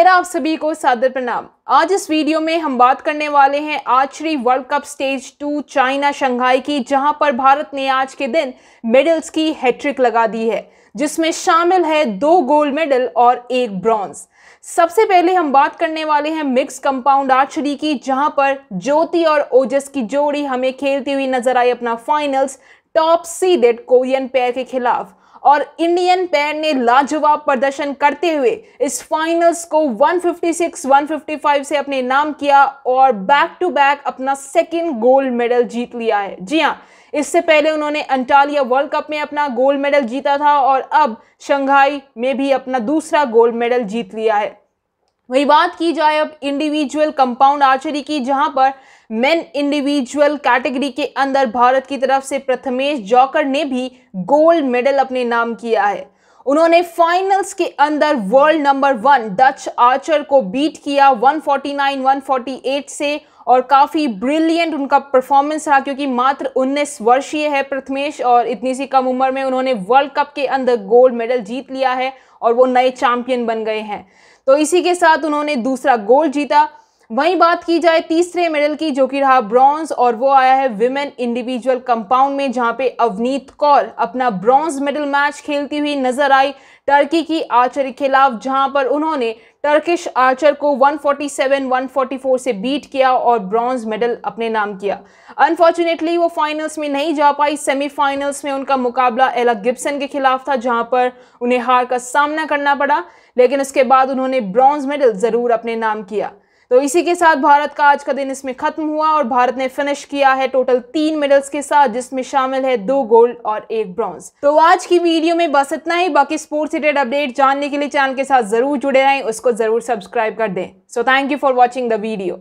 मेरा आप सभी को सादर प्रणाम आज इस वीडियो में हम बात करने वाले हैं archery world cup stage two China Shanghai की जहां पर भारत ने आज के दिन मेडल्स की हैट्रिक लगा दी है जिसमें शामिल है दो गोल्ड मेडल और एक ब्रॉन्ज सबसे पहले हम बात करने वाले हैं मिक्स कंपाउंड आर्चरी की जहां पर ज्योति और ओजस की जोड़ी हमें खेलती हुई नजर आई अपना finals top seeded Korean pair के खिलाफ और इंडियन पैर ने लाजवाब प्रदर्शन करते हुए इस फाइनल्स को 156 155 से अपने नाम किया और बैक टू बैक अपना सेकेंड गोल्ड मेडल जीत लिया है जी हाँ इससे पहले उन्होंने अंटालिया वर्ल्ड कप में अपना गोल्ड मेडल जीता था और अब शंघाई में भी अपना दूसरा गोल्ड मेडल जीत लिया है वही बात की जाए अब इंडिविजुअल कंपाउंड आर्चरी की जहां पर मेन इंडिविजुअल कैटेगरी के अंदर भारत की तरफ से प्रथमेश जौकर ने भी गोल्ड मेडल अपने नाम किया है उन्होंने फाइनल्स के अंदर world number one Dutch archer को बीट किया 149 148 से और काफ़ी ब्रिलियंट उनका परफॉर्मेंस रहा क्योंकि मात्र 19 वर्षीय है प्रथमेश और इतनी सी कम उम्र में उन्होंने वर्ल्ड कप के अंदर गोल्ड मेडल जीत लिया है और वो नए चैंपियन बन गए हैं तो इसी के साथ उन्होंने दूसरा गोल्ड जीता वहीं बात की जाए तीसरे मेडल की जो कि रहा ब्रॉन्ज और वो आया है विमेन इंडिविजुअल कंपाउंड में जहां पे अवनीत कौर अपना ब्रॉन्ज मेडल मैच खेलती हुई नजर आई टर्की की आर्चर के खिलाफ जहां पर उन्होंने टर्किश आर्चर को 147 144 से बीट किया और ब्रॉन्ज मेडल अपने नाम किया अनफॉर्चुनेटली वो फाइनल्स में नहीं जा पाई सेमीफाइनल्स में उनका मुकाबला एला गिब्सन के खिलाफ था जहां पर उन्हें हार का सामना करना पड़ा लेकिन उसके बाद उन्होंने ब्रॉन्ज मेडल ज़रूर अपने नाम किया तो इसी के साथ भारत का आज का दिन इसमें ख़त्म हुआ और भारत ने फिनिश किया है टोटल तीन मेडल्स के साथ जिसमें शामिल है दो गोल्ड और एक ब्रॉन्ज तो आज की वीडियो में बस इतना ही बाकी स्पोर्ट्स रिलेटेड अपडेट जानने के लिए चैनल के साथ ज़रूर जुड़े रहें उसको ज़रूर सब्सक्राइब कर दें so thank you for watching the video